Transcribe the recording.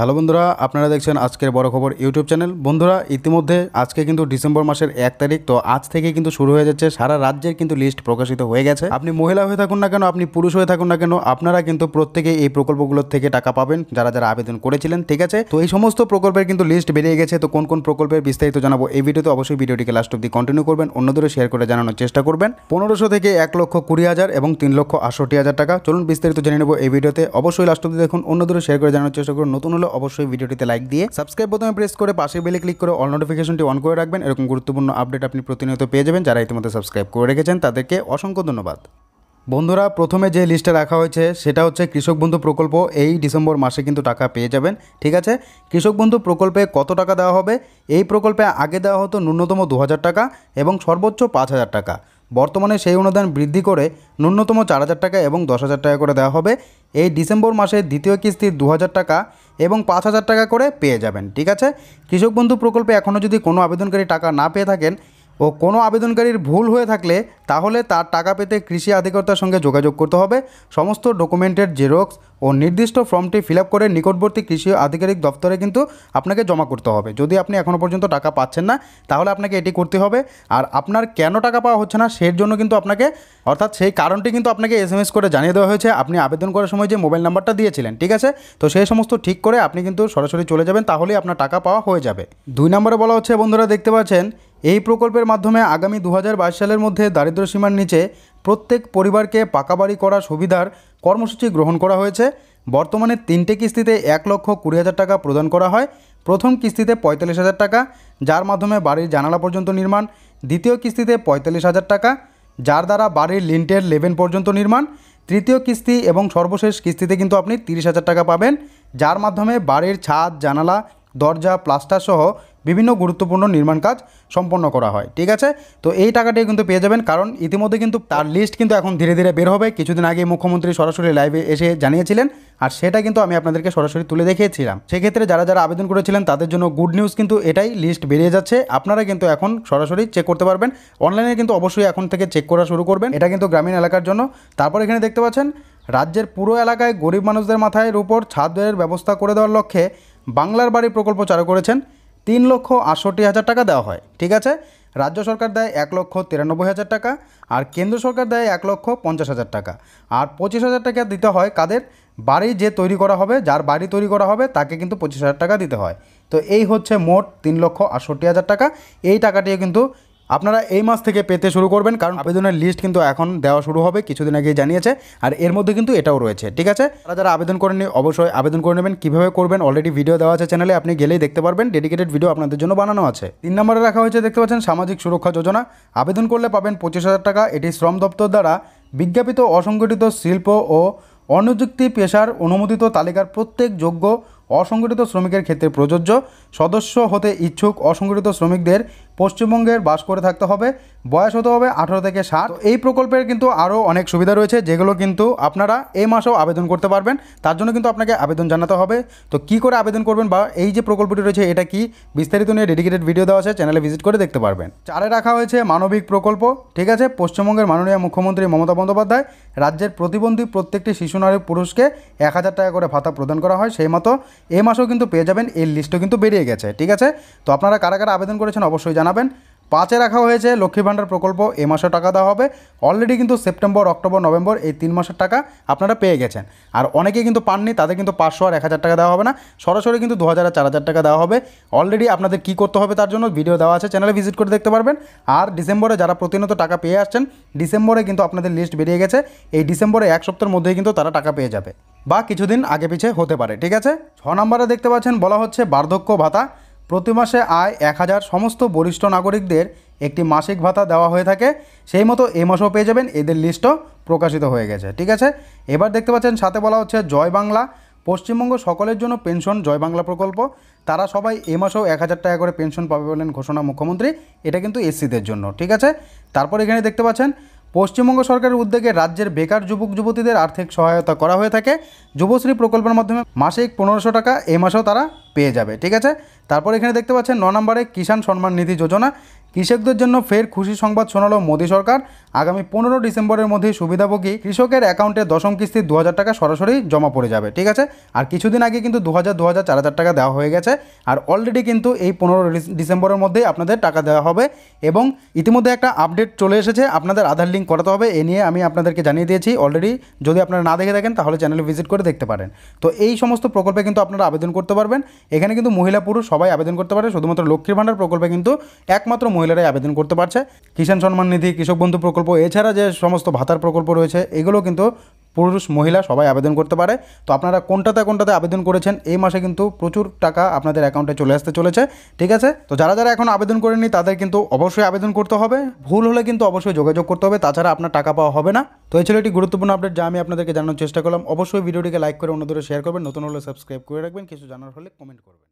hello বন্ধুরা আপনারা দেখছেন আজকের বড় খবর ইউটিউব চ্যানেল বন্ধুরা ইতিমধ্যে আজকে কিন্তু ডিসেম্বর মাসের এক তারিখ তো আজ থেকে কিন্তু শুরু হয়ে যাচ্ছে সারা রাজ্যের কিন্তু লিস্ট প্রকাশিত হয়ে গেছে আপনি মহিলা হয়ে থাকুন না কেন আপনি পুরুষ হয়ে থাকুন না কেন আপনারা কিন্তু প্রত্যেকে এই প্রকল্পগুলোর থেকে টাকা পাবেন যারা যারা আবেদন করেছিলেন ঠিক আছে তো এই সমস্ত প্রকল্পের কিন্তু লিস্ট বেরিয়ে গেছে তো কোন কোন প্রকল্পের বিস্তারিত জানাবো এই ভিডিওতে অবশ্যই ভিডিওটিকে লাস্ট অব্দি কন্টিনিউ করবেন অন্যদেরও শেয়ার করে জানানোর চেষ্টা করবেন পনেরোশো থেকে এক লক্ষ কুড়ি হাজার এবং তিন লক্ষ আষট্টি হাজার টাকা চলুন বিস্তারিত জেনে নেব এই ভিডিওতে অবশ্যই লাস্ট অব্দি দেখুন অন্যদেরও শেয়ার করে জানানোর চেষ্টা করুন নতুন হলো অবশ্যই ভিডিওটিতে লাইক দিয়ে সাবস্ক্রাইব বোতামে প্রেস করে পাশে বেলে ক্লিক করে অল নোটিফিকেশনটি অন করে রাখবেন এরকম গুরুত্বপূর্ণ আপডেট আপনি প্রতিনিয়ত পেয়ে যাবেন যারা ইতিমধ্যে সাবস্ক্রাইব করে রেখেছেন তাদেরকে অসংখ্য ধন্যবাদ বন্ধুরা প্রথমে যে লিস্টে রাখা হয়েছে সেটা হচ্ছে কৃষক বন্ধু প্রকল্প এই ডিসেম্বর মাসে কিন্তু টাকা পেয়ে যাবেন ঠিক আছে কৃষক বন্ধু প্রকল্পে কত টাকা দেওয়া হবে এই প্রকল্পে আগে দেওয়া হতো ন্যূনতম দু টাকা এবং সর্বোচ্চ পাঁচ টাকা বর্তমানে সেই অনুদান বৃদ্ধি করে ন্যূনতম চার হাজার টাকা এবং দশ হাজার টাকা করে দেওয়া হবে এই ডিসেম্বর মাসের দ্বিতীয় কিস্তির দু হাজার টাকা এবং পাঁচ হাজার টাকা করে পেয়ে যাবেন ঠিক আছে কৃষক বন্ধু প্রকল্পে এখনও যদি কোনো আবেদনকারী টাকা না পেয়ে থাকেন ও কোনো আবেদনকারীর ভুল হয়ে থাকলে তাহলে তার টাকা পেতে কৃষি আধিকর্তার সঙ্গে যোগাযোগ করতে হবে সমস্ত ডকুমেন্টের জেরক্স ও নির্দিষ্ট ফর্মটি ফিল করে নিকটবর্তী কৃষি আধিকারিক দপ্তরে কিন্তু আপনাকে জমা করতে হবে যদি আপনি এখনও পর্যন্ত টাকা পাচ্ছেন না তাহলে আপনাকে এটি করতে হবে আর আপনার কেন টাকা পাওয়া হচ্ছে না সেই জন্য কিন্তু আপনাকে অর্থাৎ সেই কারণটি কিন্তু আপনাকে এস করে জানিয়ে দেওয়া হয়েছে আপনি আবেদন করার সময় যে মোবাইল নাম্বারটা দিয়েছিলেন ঠিক আছে তো সেই সমস্ত ঠিক করে আপনি কিন্তু সরাসরি চলে যাবেন তাহলেই আপনার টাকা পাওয়া হয়ে যাবে দুই নম্বরে বলা হচ্ছে বন্ধুরা দেখতে পাচ্ছেন এই প্রকল্পের মাধ্যমে আগামী দু সালের মধ্যে দারিদ্র্যসীমার নিচে প্রত্যেক পরিবারকে পাকা বাড়ি করা সুবিধার কর্মসূচি গ্রহণ করা হয়েছে বর্তমানে তিনটে কিস্তিতে এক লক্ষ কুড়ি হাজার টাকা প্রদান করা হয় প্রথম কিস্তিতে পঁয়তাল্লিশ হাজার টাকা যার মাধ্যমে বাড়ির জানালা পর্যন্ত নির্মাণ দ্বিতীয় কিস্তিতে পঁয়তাল্লিশ হাজার টাকা যার দ্বারা বাড়ির লিন্টের লেভেন পর্যন্ত নির্মাণ তৃতীয় কিস্তি এবং সর্বশেষ কিস্তিতে কিন্তু আপনি তিরিশ হাজার টাকা পাবেন যার মাধ্যমে বাড়ির ছাদ জানালা দরজা প্লাস্টার সহ বিভিন্ন গুরুত্বপূর্ণ নির্মাণ কাজ সম্পন্ন করা হয় ঠিক আছে তো এই টাকাটি কিন্তু পেয়ে যাবেন কারণ ইতিমধ্যে কিন্তু তার লিস্ট কিন্তু এখন ধীরে ধীরে বের হবে কিছুদিন আগে মুখ্যমন্ত্রী সরাসরি লাইভে এসে জানিয়েছিলেন আর সেটা কিন্তু আমি আপনাদেরকে সরাসরি তুলে দেখিয়েছিলাম সেক্ষেত্রে যারা যারা আবেদন করেছিলেন তাদের জন্য গুড নিউজ কিন্তু এটাই লিস্ট বেরিয়ে যাচ্ছে আপনারা কিন্তু এখন সরাসরি চেক করতে পারবেন অনলাইনে কিন্তু অবশ্যই এখন থেকে চেক করা শুরু করবেন এটা কিন্তু গ্রামীণ এলাকার জন্য তারপর এখানে দেখতে পাচ্ছেন রাজ্যের পুরো এলাকায় গরিব মানুষদের মাথায় উপর ছাদের ব্যবস্থা করে দেওয়ার লক্ষ্যে বাংলার বাড়ি প্রকল্প চালু করেছেন তিন লক্ষ আটষট্টি হাজার টাকা দেওয়া হয় ঠিক আছে রাজ্য সরকার দেয় এক লক্ষ তিরানব্বই হাজার টাকা আর কেন্দ্র সরকার দেয় এক লক্ষ পঞ্চাশ হাজার টাকা আর পঁচিশ হাজার টাকা দিতে হয় কাদের বাড়ি যে তৈরি করা হবে যার বাড়ি তৈরি করা হবে তাকে কিন্তু পঁচিশ হাজার টাকা দিতে হয় তো এই হচ্ছে মোট তিন লক্ষ আটষট্টি হাজার টাকা এই টাকাটিও কিন্তু আপনারা এই মাস থেকে পেতে শুরু করবেন কারণ আবেদনের লিস্ট কিন্তু এখন দেওয়া শুরু হবে কিছুদিন আগে জানিয়েছে আর এর মধ্যে কিন্তু এটাও রয়েছে ঠিক আছে তারা যারা আবেদন করেননি অবশ্যই আবেদন করে নেবেন কীভাবে করবেন অলরেডি ভিডিও দেওয়া আছে চ্যানেলে আপনি গেলেই দেখতে পারবেন ডেডিকেটেড ভিডিও আপনাদের জন্য বানানো আছে তিন নম্বরে রাখা হয়েছে দেখতে পাচ্ছেন সামাজিক সুরক্ষা যোজনা আবেদন করলে পাবেন পঁচিশ হাজার টাকা এটি শ্রম দপ্তর দ্বারা বিজ্ঞাপিত অসংগঠিত শিল্প ও অনুযুক্তি পেশার অনুমোদিত তালিকার প্রত্যেক যোগ্য অসংগঠিত শ্রমিকের ক্ষেত্রে প্রযোজ্য সদস্য হতে ইচ্ছুক অসংগঠিত শ্রমিকদের পশ্চিমবঙ্গের বাস করে থাকতে হবে বয়স হতে হবে আঠারো থেকে ষাট এই প্রকল্পের কিন্তু আরও অনেক সুবিধা রয়েছে যেগুলো কিন্তু আপনারা এই মাসেও আবেদন করতে পারবেন তার জন্য কিন্তু আপনাকে আবেদন জানাতে হবে তো কি করে আবেদন করবেন বা এই যে প্রকল্পটি রয়েছে এটা কি বিস্তারিত নিয়ে ডেডিকেটেড ভিডিও দেওয়া আছে চ্যানেলে ভিজিট করে দেখতে পারবেন চারে রাখা হয়েছে মানবিক প্রকল্প ঠিক আছে পশ্চিমবঙ্গের মাননীয় মুখ্যমন্ত্রী মমতা বন্দ্যোপাধ্যায় রাজ্যের প্রতিবন্ধী প্রত্যেকটি শিশু নারী পুরুষকে এক হাজার টাকা করে ভাতা প্রদান করা হয় সেই মতো এ মাসেও কিন্তু পেয়ে যাবেন এই লিস্টও কিন্তু বেরিয়ে গেছে ঠিক আছে তো আপনারা কারা কারা আবেদন করেছেন অবশ্যই জানাবেন পাঁচে রাখা হয়েছে লক্ষ্মী ভাণ্ডার প্রকল্প এ মাসে টাকা দেওয়া হবে অলরেডি কিন্তু সেপ্টেম্বর অক্টোবর নভেম্বর এই তিন মাসের টাকা আপনারা পেয়ে গেছেন আর অনেকে কিন্তু পাননি তাদের কিন্তু পাঁচশো আর এক হাজার টাকা দেওয়া হবে না সরাসরি কিন্তু দু হাজার আর চার হাজার টাকা দেওয়া হবে অলরেডি আপনাদের কী করতে হবে তার জন্য ভিডিও দেওয়া আছে চ্যানেলে ভিজিট করে দেখতে পারবেন আর ডিসেম্বরে যারা প্রতিনিয়ত টাকা পেয়ে আসছেন ডিসেম্বরে কিন্তু আপনাদের লিস্ট বেরিয়ে গেছে এই ডিসেম্বরে এক সপ্তাহের মধ্যেই কিন্তু তারা টাকা পেয়ে যাবে বা কিছুদিন আগে পিছিয়ে হতে পারে ঠিক আছে ছ নম্বরে দেখতে পাচ্ছেন বলা হচ্ছে বার্ধক্য ভাতা প্রতি মাসে আয় এক হাজার সমস্ত বরিষ্ঠ নাগরিকদের একটি মাসিক ভাতা দেওয়া হয়ে থাকে সেই মতো এ মাসেও পেয়ে যাবেন এদের লিস্টও প্রকাশিত হয়ে গেছে ঠিক আছে এবার দেখতে পাচ্ছেন সাথে বলা হচ্ছে জয় বাংলা পশ্চিমবঙ্গ সকলের জন্য পেনশন জয় বাংলা প্রকল্প তারা সবাই এ মাসেও এক হাজার টাকা করে পেনশন পাবে বলেন ঘোষণা মুখ্যমন্ত্রী এটা কিন্তু এসসিদের জন্য ঠিক আছে তারপর এখানে দেখতে পাচ্ছেন পশ্চিমবঙ্গ সরকারের উদ্যোগে রাজ্যের বেকার যুবক যুবতীদের আর্থিক সহায়তা করা হয়ে থাকে যুবশ্রী প্রকল্পের মাধ্যমে মাসিক পনেরোশো টাকা এ মাসেও তারা পেয়ে যাবে ঠিক আছে তারপর এখানে দেখতে পাচ্ছেন ন নম্বরে কিষাণ সম্মান নিধি যোজনা কৃষকদের জন্য ফের খুশি সংবাদ শোনালো মোদী সরকার আগামী পনেরো ডিসেম্বরের মধ্যে সুবিধাভোগী কৃষকের অ্যাকাউন্টে দশম কিস্তির দু টাকা সরাসরি জমা পড়ে যাবে ঠিক আছে আর কিছুদিন আগে কিন্তু দু হাজার দু হাজার চার হাজার টাকা দেওয়া হয়ে গেছে আর অলরেডি কিন্তু এই পনেরো ডিসেম্বরের মধ্যেই আপনাদের টাকা দেওয়া হবে এবং ইতিমধ্যে একটা আপডেট চলে এসেছে আপনাদের আধার লিঙ্ক করাতে হবে এ নিয়ে আমি আপনাদেরকে জানিয়ে দিয়েছি অলরেডি যদি আপনারা না দেখে থাকেন তাহলে চ্যানেলে ভিজিট করে দেখতে পারেন তো এই সমস্ত প্রকল্পে কিন্তু আপনারা আবেদন করতে পারবেন এখানে কিন্তু মহিলা পুরুষ সবাই আবেদন করতে পারে শুধুমাত্র লক্ষ্মীর ভাণ্ডার প্রকল্পে কিন্তু একমাত্র মহিলারাই আবেদন করতে পারছে কিষাণ সম্মান নিধি কৃষক বন্ধু প্রকল্প এছাড়া যে সমস্ত ভাতার প্রকল্প রয়েছে এগুলো কিন্তু পুরুষ মহিলা সবাই আবেদন করতে পারে তো আপনারা কোনটাতে কোনটাতে আবেদন করেছেন এই মাসে কিন্তু প্রচুর টাকা আপনাদের অ্যাকাউন্টে চলে আসতে চলেছে ঠিক আছে তো যারা যারা এখন আবেদন করেনি তাদের কিন্তু অবশ্যই আবেদন করতে হবে ভুল হলে কিন্তু অবশ্যই যোগাযোগ করতে হবে তাছাড়া আপনার টাকা পাওয়া হবে না তো এই ছিল একটি গুরুত্বপূর্ণ আপডেট যা আমি আপনাদেরকে জানানোর চেষ্টা করলাম অবশ্যই ভিডিওটিকে লাইক করে অন্যদের শেয়ার করবেন নতুন হলে সাবস্ক্রাইব করে রাখবেন কিছু জানার হলে কমেন্ট করবেন